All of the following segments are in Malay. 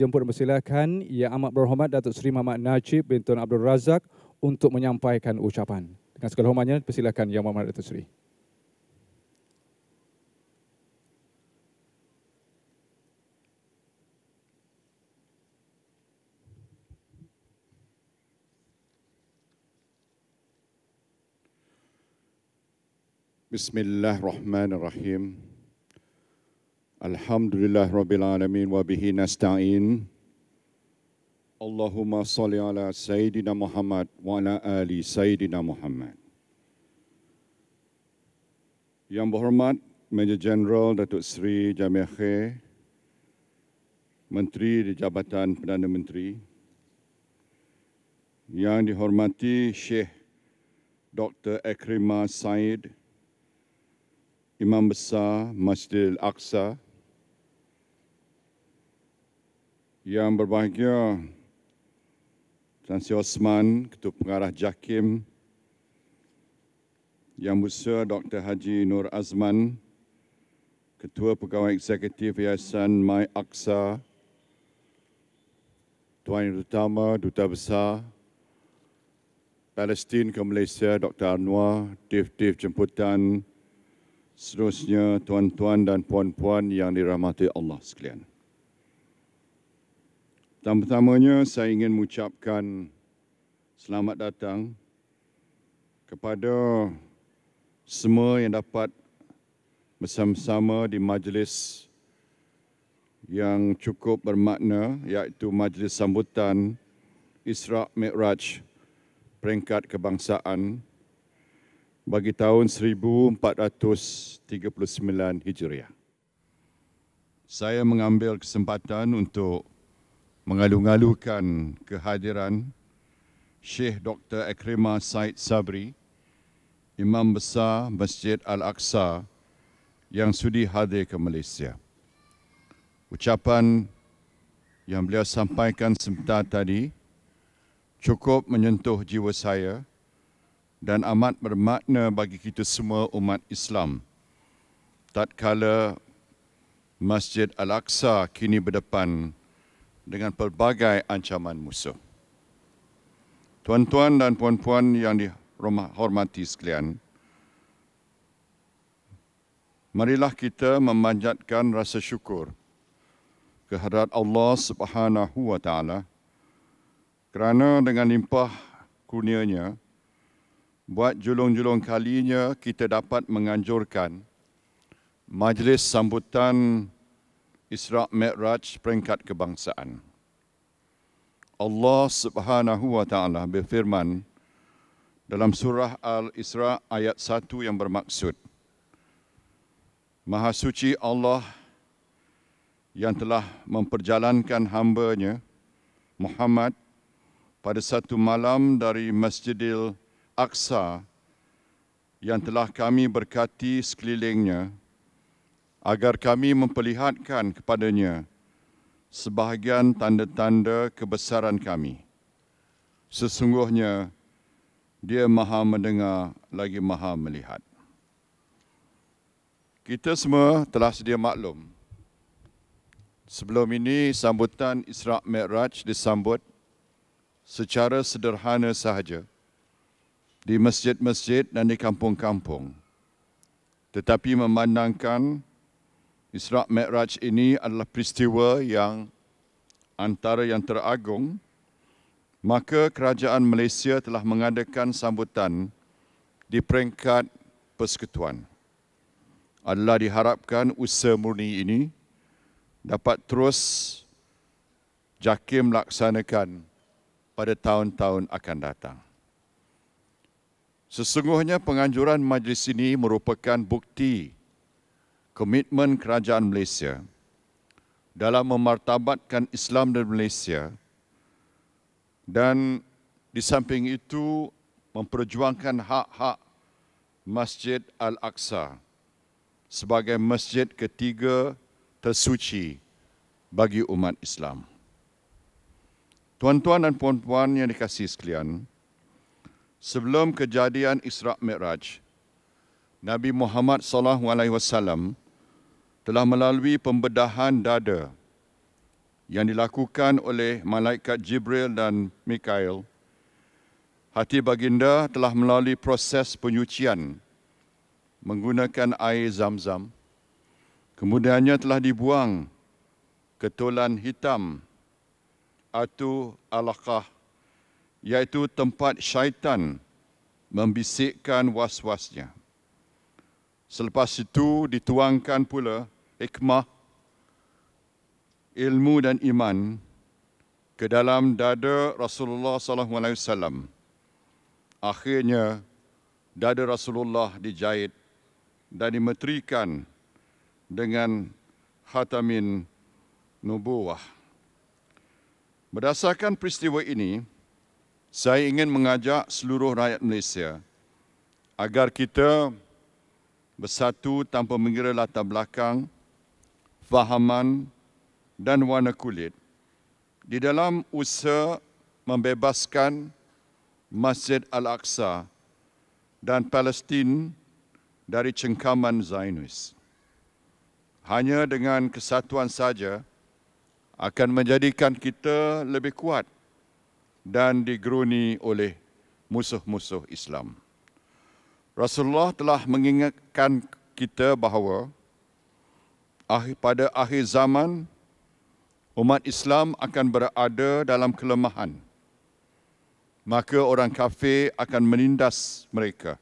jemput mempersilakan Yang Amat Berhormat Datuk Seri Muhammad Najib bin Tuan Abdul Razak untuk menyampaikan ucapan. Dengan segala hormatnya, persilakan Yang Muhammad Datuk Seri. Bismillahirrahmanirrahim. Alhamdulillah Rabbil Alamin wa nasta'in. Allahumma salli ala Sayyidina Muhammad wa ala ali Sayyidina Muhammad. Yang berhormat Major General Datuk Seri Jamil Khair, Menteri di Jabatan Perdana Menteri, yang dihormati Syekh Dr. Akrimah Said, Imam Besar Masjid Al-Aqsa, Yang berbahagia Tansi Osman, Ketua Pengarah JAKIM, Yang Musa Dr. Haji Nur Azman, Ketua Pegawai Eksekutif Yayasan Mai Aksa, Tuan Yang Utama, Duta Besar, Palestin ke Malaysia, Dr. Anwar, Dave-Dave jemputan, seterusnya tuan-tuan dan puan-puan yang dirahmati Allah sekalian. Pertama-tamanya saya ingin mengucapkan selamat datang kepada semua yang dapat bersama-sama di majlis yang cukup bermakna iaitu majlis sambutan Isra Mi'raj peringkat kebangsaan bagi tahun 1439 Hijriah. Saya mengambil kesempatan untuk mengalu-alukan kehadiran Syekh Dr. Akrimah Said Sabri, Imam Besar Masjid Al-Aqsa yang sudi hadir ke Malaysia. Ucapan yang beliau sampaikan sebentar tadi cukup menyentuh jiwa saya dan amat bermakna bagi kita semua umat Islam. Tatkala Masjid Al-Aqsa kini berdepan dengan pelbagai ancaman musuh. Tuan-tuan dan puan-puan yang dihormati sekalian, marilah kita memanjatkan rasa syukur kehadrat Allah Subhanahu wa taala kerana dengan limpah kurnianya buat julung-julung kalinya kita dapat menganjurkan majlis sambutan Isra Mi'raj peringkat kebangsaan. Allah Subhanahu wa taala berfirman dalam surah Al-Isra ayat 1 yang bermaksud Maha suci Allah yang telah memperjalankan hamba-Nya Muhammad pada satu malam dari Masjidil Aqsa yang telah kami berkati sekelilingnya agar kami memperlihatkan kepadanya sebahagian tanda-tanda kebesaran kami. Sesungguhnya, dia maha mendengar lagi maha melihat. Kita semua telah sedia maklum. Sebelum ini, sambutan Isra' Mi'raj disambut secara sederhana sahaja di masjid-masjid dan di kampung-kampung. Tetapi memandangkan Isra' Mi'raj ini adalah peristiwa yang antara yang teragung, maka kerajaan Malaysia telah mengadakan sambutan di peringkat persekutuan. Adalah diharapkan usaha murni ini dapat terus jakim laksanakan pada tahun-tahun akan datang. Sesungguhnya penganjuran majlis ini merupakan bukti komitmen kerajaan Malaysia dalam memartabatkan Islam dan Malaysia dan di samping itu memperjuangkan hak-hak Masjid Al-Aqsa sebagai masjid ketiga tersuci bagi umat Islam. Tuan-tuan dan puan-puan yang dikasihi sekalian, sebelum kejadian Isra Miraj Nabi Muhammad sallallahu alaihi wasallam telah melalui pembedahan dada yang dilakukan oleh malaikat Jibril dan Mikail, hati baginda telah melalui proses penyucian menggunakan air zam-zam. Kemudiannya telah dibuang ketulan hitam atau alakah, iaitu tempat syaitan membisikkan was-wasnya. Selepas itu dituangkan pula hikmah, ilmu dan iman ke dalam dada Rasulullah sallallahu alaihi wasallam. Akhirnya dada Rasulullah dijahit dan dimeterikan dengan hatamin nubuwah. Berdasarkan peristiwa ini, saya ingin mengajak seluruh rakyat Malaysia agar kita bersatu tanpa mengira latar belakang, fahaman dan warna kulit di dalam usaha membebaskan Masjid Al-Aqsa dan Palestin dari cengkaman Zionis. Hanya dengan kesatuan saja akan menjadikan kita lebih kuat dan digeruni oleh musuh-musuh Islam. Rasulullah telah mengingatkan kita bahawa pada akhir zaman umat Islam akan berada dalam kelemahan. Maka orang kafir akan menindas mereka.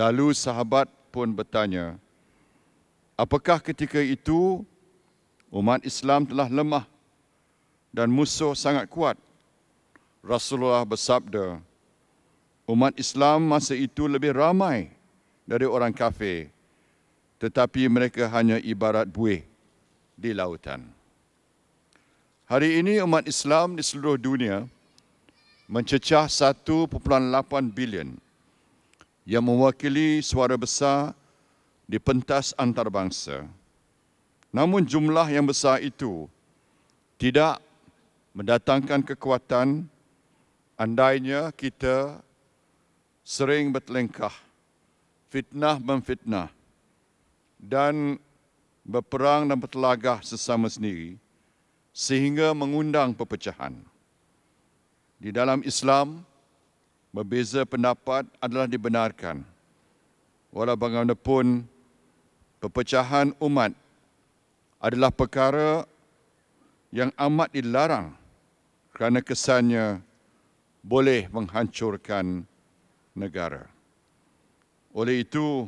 Lalu sahabat pun bertanya, apakah ketika itu umat Islam telah lemah dan musuh sangat kuat? Rasulullah bersabda, umat Islam masa itu lebih ramai dari orang kafir tetapi mereka hanya ibarat buih di lautan. Hari ini umat Islam di seluruh dunia mencecah 1.8 bilion yang mewakili suara besar di pentas antarabangsa. Namun jumlah yang besar itu tidak mendatangkan kekuatan andainya kita sering bertelengkah fitnah memfitnah dan berperang dan bertelagah sesama sendiri sehingga mengundang perpecahan. Di dalam Islam, berbeza pendapat adalah dibenarkan. Walau bagaimanapun, perpecahan umat adalah perkara yang amat dilarang kerana kesannya boleh menghancurkan negara. Oleh itu,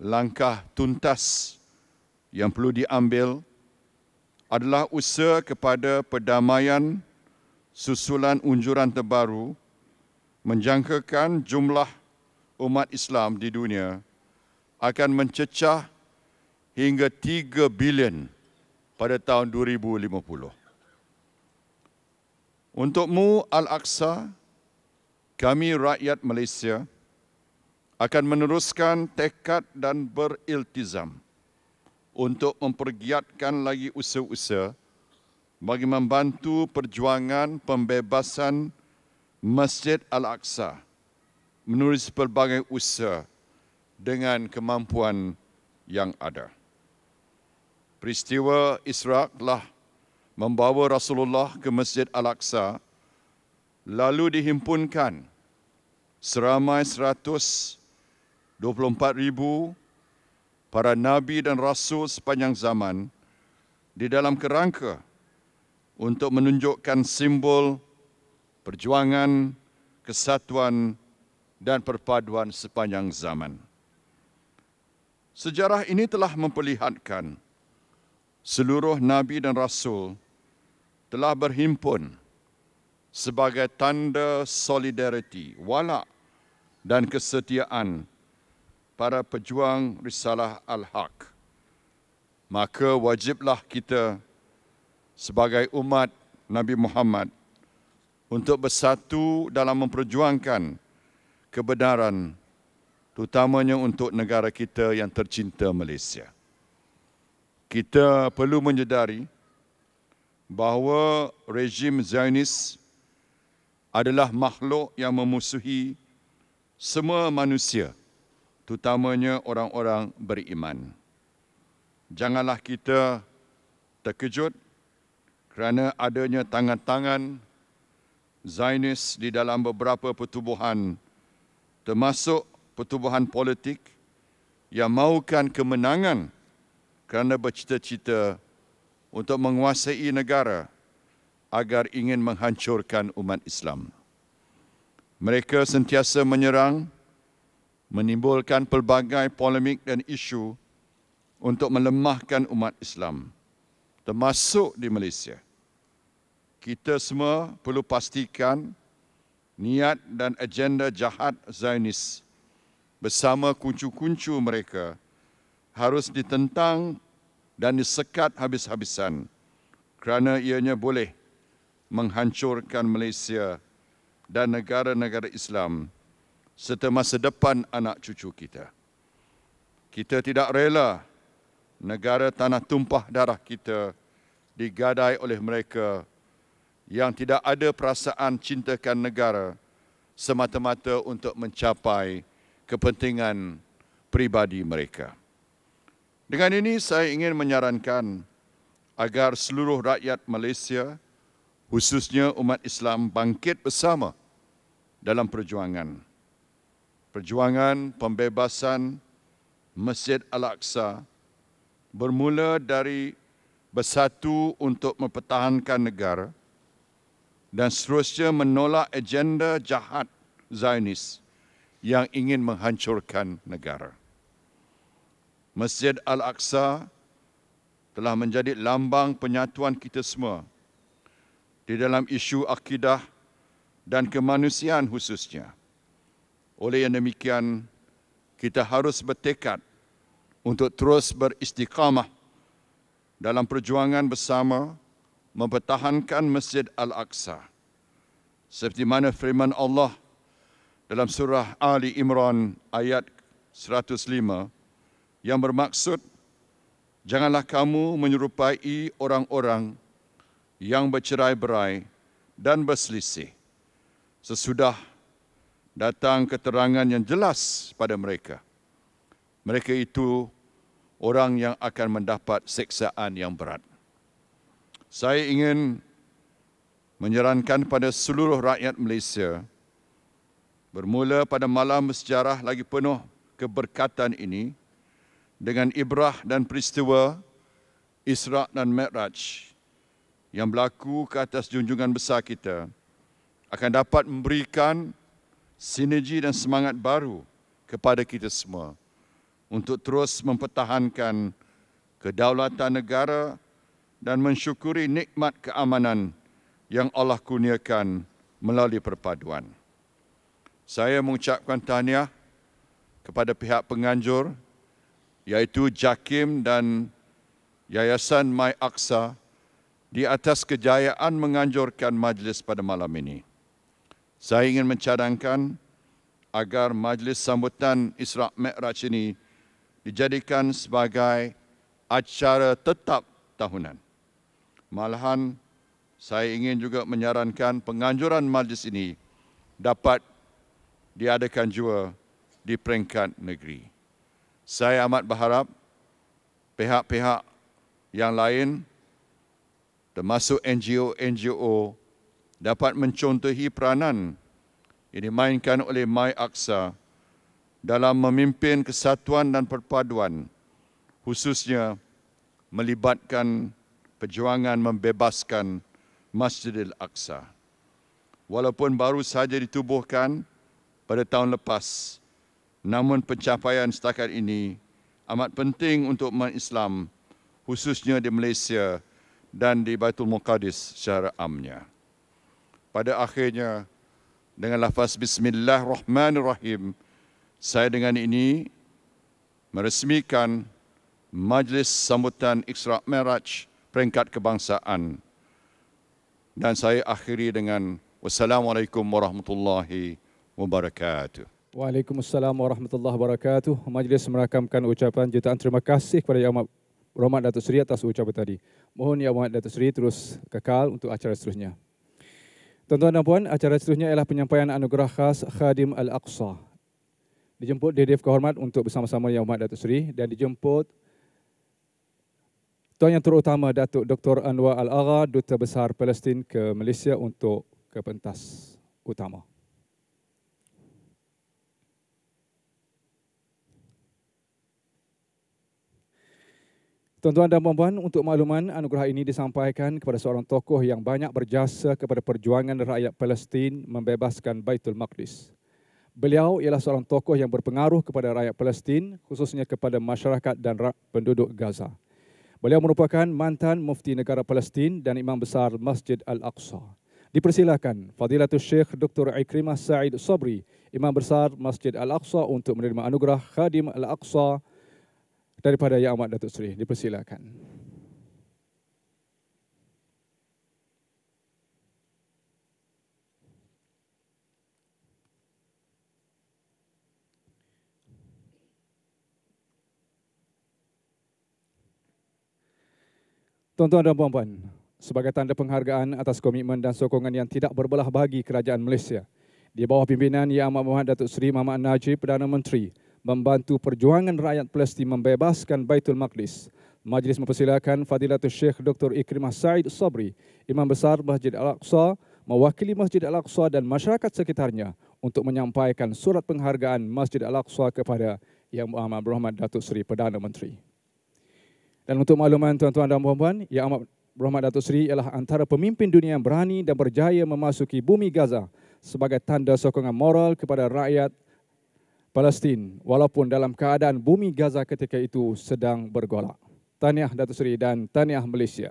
langkah tuntas yang perlu diambil adalah usaha kepada perdamaian susulan unjuran terbaru menjangkakan jumlah umat Islam di dunia akan mencecah hingga 3 bilion pada tahun 2050. Untukmu Al-Aqsa, kami rakyat Malaysia – akan meneruskan tekad dan beriltizam untuk mempergiatkan lagi usaha-usaha bagi membantu perjuangan pembebasan Masjid Al-Aqsa menulis pelbagai usaha dengan kemampuan yang ada. Peristiwa Israq telah membawa Rasulullah ke Masjid Al-Aqsa lalu dihimpunkan seramai seratus. 24,000 para nabi dan rasul sepanjang zaman di dalam kerangka untuk menunjukkan simbol perjuangan, kesatuan dan perpaduan sepanjang zaman. Sejarah ini telah memperlihatkan seluruh nabi dan rasul telah berhimpun sebagai tanda solidariti, walak dan kesetiaan para pejuang risalah al-haq. Maka wajiblah kita sebagai umat Nabi Muhammad untuk bersatu dalam memperjuangkan kebenaran terutamanya untuk negara kita yang tercinta Malaysia. Kita perlu menyedari bahawa rejim Zionis adalah makhluk yang memusuhi semua manusia terutamanya orang-orang beriman. Janganlah kita terkejut kerana adanya tangan-tangan zainis di dalam beberapa pertubuhan termasuk pertubuhan politik yang mahukan kemenangan kerana bercita-cita untuk menguasai negara agar ingin menghancurkan umat Islam. Mereka sentiasa menyerang menimbulkan pelbagai polemik dan isu untuk melemahkan umat Islam termasuk di Malaysia. Kita semua perlu pastikan niat dan agenda jahat Zionis bersama kuncu-kuncu mereka harus ditentang dan disekat habis-habisan kerana ianya boleh menghancurkan Malaysia dan negara-negara Islam serta masa depan anak cucu kita. Kita tidak rela negara tanah tumpah darah kita digadai oleh mereka yang tidak ada perasaan cintakan negara semata-mata untuk mencapai kepentingan pribadi mereka. Dengan ini saya ingin menyarankan agar seluruh rakyat Malaysia khususnya umat Islam bangkit bersama dalam perjuangan Perjuangan pembebasan Masjid Al-Aqsa bermula dari bersatu untuk mempertahankan negara dan seterusnya menolak agenda jahat Zionis yang ingin menghancurkan negara. Masjid Al-Aqsa telah menjadi lambang penyatuan kita semua di dalam isu akidah dan kemanusiaan khususnya. Oleh yang demikian, kita harus bertekad untuk terus beristiqamah dalam perjuangan bersama mempertahankan Masjid Al-Aqsa. Seperti mana firman Allah dalam surah Ali Imran ayat 105 yang bermaksud janganlah kamu menyerupai orang-orang yang bercerai-berai dan berselisih sesudah datang keterangan yang jelas pada mereka. Mereka itu orang yang akan mendapat seksaan yang berat. Saya ingin menyerankan pada seluruh rakyat Malaysia bermula pada malam sejarah lagi penuh keberkatan ini dengan ibrah dan peristiwa Isra' dan Mi'raj yang berlaku ke atas junjungan besar kita akan dapat memberikan sinergi dan semangat baru kepada kita semua untuk terus mempertahankan kedaulatan negara dan mensyukuri nikmat keamanan yang Allah kurniakan melalui perpaduan. Saya mengucapkan tahniah kepada pihak penganjur iaitu JAKIM dan Yayasan Mai Aksa di atas kejayaan menganjurkan majlis pada malam ini. Saya ingin mencadangkan agar majlis sambutan Isra Mikraj ini dijadikan sebagai acara tetap tahunan. Malahan saya ingin juga menyarankan penganjuran majlis ini dapat diadakan juga di peringkat negeri. Saya amat berharap pihak-pihak yang lain termasuk NGO-NGO dapat mencontohi peranan yang dimainkan oleh Mai Aksa dalam memimpin kesatuan dan perpaduan khususnya melibatkan perjuangan membebaskan Masjidil Aksa, Walaupun baru sahaja ditubuhkan pada tahun lepas, namun pencapaian setakat ini amat penting untuk umat Islam khususnya di Malaysia dan di Baitul Muqaddis secara amnya pada akhirnya dengan lafaz bismillahirrahmanirrahim saya dengan ini meresmikan majlis sambutan Isra Miraj peringkat kebangsaan dan saya akhiri dengan wassalamualaikum warahmatullahi wabarakatuh Waalaikumsalam warahmatullahi wabarakatuh. Majlis merakamkan ucapan jutaan terima kasih kepada Yang Amat Rahmat Datuk Seri atas ucapan tadi. Mohon Yang Amat Datuk Seri terus kekal untuk acara seterusnya. Tuan-tuan dan puan, acara seterusnya ialah penyampaian anugerah khas Khadim Al-Aqsa. Dijemput Dedef Kehormat untuk bersama-sama Yang Umat Datuk Seri dan dijemput Tuan Yang Terutama Datuk Dr. Anwar Al-Agha, Duta Besar Palestin ke Malaysia untuk ke pentas utama. Tuan-tuan dan puan-puan, untuk makluman anugerah ini disampaikan kepada seorang tokoh yang banyak berjasa kepada perjuangan rakyat Palestin membebaskan Baitul Maqdis. Beliau ialah seorang tokoh yang berpengaruh kepada rakyat Palestin khususnya kepada masyarakat dan penduduk Gaza. Beliau merupakan mantan mufti negara Palestin dan imam besar Masjid Al-Aqsa. Dipersilakan Fadilatul Syekh Dr. Ikrimah Said Sabri, imam besar Masjid Al-Aqsa untuk menerima anugerah Khadim Al-Aqsa daripada Yang Amat Datuk Seri. Dipersilakan. Tuan-tuan dan puan-puan, sebagai tanda penghargaan atas komitmen dan sokongan yang tidak berbelah bagi Kerajaan Malaysia, di bawah pimpinan Yang Amat Muhammad Datuk Seri Muhammad Najib Perdana Menteri, membantu perjuangan rakyat Palestin membebaskan Baitul Maqdis. Majlis mempersilakan Fadilatul Syekh Dr. Ikrimah Said Sabri, Imam Besar Masjid Al-Aqsa, mewakili Masjid Al-Aqsa dan masyarakat sekitarnya untuk menyampaikan surat penghargaan Masjid Al-Aqsa kepada Yang Muhammad Berhormat Datuk Seri Perdana Menteri. Dan untuk makluman tuan-tuan dan puan-puan, Yang Muhammad Berhormat Datuk Seri ialah antara pemimpin dunia yang berani dan berjaya memasuki bumi Gaza sebagai tanda sokongan moral kepada rakyat Palestin walaupun dalam keadaan bumi Gaza ketika itu sedang bergolak. Tahniah Datuk Seri dan tahniah Malaysia.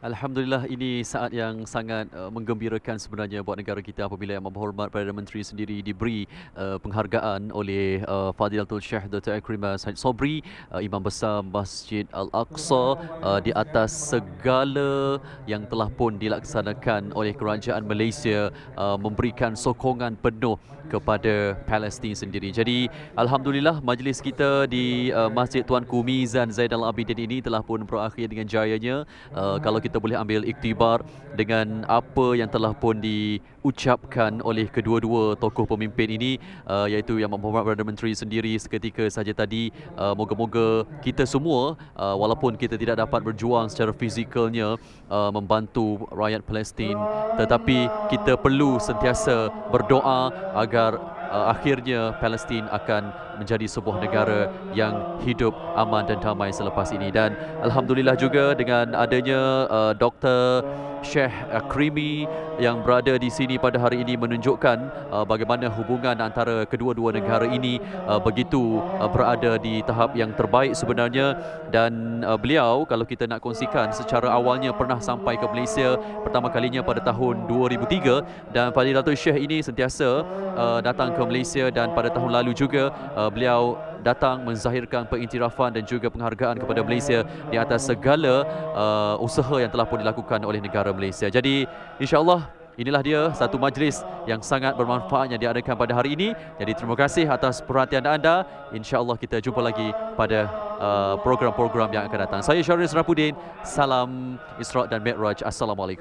Alhamdulillah ini saat yang sangat uh, menggembirakan sebenarnya buat negara kita apabila Yang Maha Hormat Perdana Menteri sendiri diberi uh, penghargaan oleh uh, Fadilatul Syekh Dr. Akrimah Said Sobri uh, Imam Besar Masjid Al-Aqsa uh, di atas segala yang telah pun dilaksanakan oleh kerajaan Malaysia uh, memberikan sokongan penuh kepada Palestin sendiri. Jadi alhamdulillah majlis kita di uh, Masjid Tuanku Mizan Zainal Abidin ini telah pun berakhir dengan jayanya. Uh, kalau kita kita boleh ambil iktibar dengan apa yang telah pun diucapkan oleh kedua-dua tokoh pemimpin ini uh, iaitu Yang Berhormat Perdana Menteri sendiri seketika saja tadi uh, moga-moga kita semua uh, walaupun kita tidak dapat berjuang secara fizikalnya uh, membantu rakyat Palestin tetapi kita perlu sentiasa berdoa agar uh, akhirnya Palestin akan menjadi sebuah negara yang hidup aman dan damai selepas ini dan alhamdulillah juga dengan adanya uh, Dr Sheikh uh, Krimi yang berada di sini pada hari ini menunjukkan uh, bagaimana hubungan antara kedua-dua negara ini uh, begitu uh, berada di tahap yang terbaik sebenarnya dan uh, beliau kalau kita nak kongsikan secara awalnya pernah sampai ke Malaysia pertama kalinya pada tahun 2003 dan Fadilatul Syekh ini sentiasa uh, datang ke Malaysia dan pada tahun lalu juga uh, beliau datang menzahirkan pengiktirafan dan juga penghargaan kepada Malaysia di atas segala uh, usaha yang telah pun dilakukan oleh negara Malaysia. Jadi insya-Allah inilah dia satu majlis yang sangat bermanfaat yang diadakan pada hari ini. Jadi terima kasih atas perhatian anda. Insya-Allah kita jumpa lagi pada uh, program-program yang akan datang. Saya Syarif Rapudin. Salam Isra dan Mi'raj. Assalamualaikum.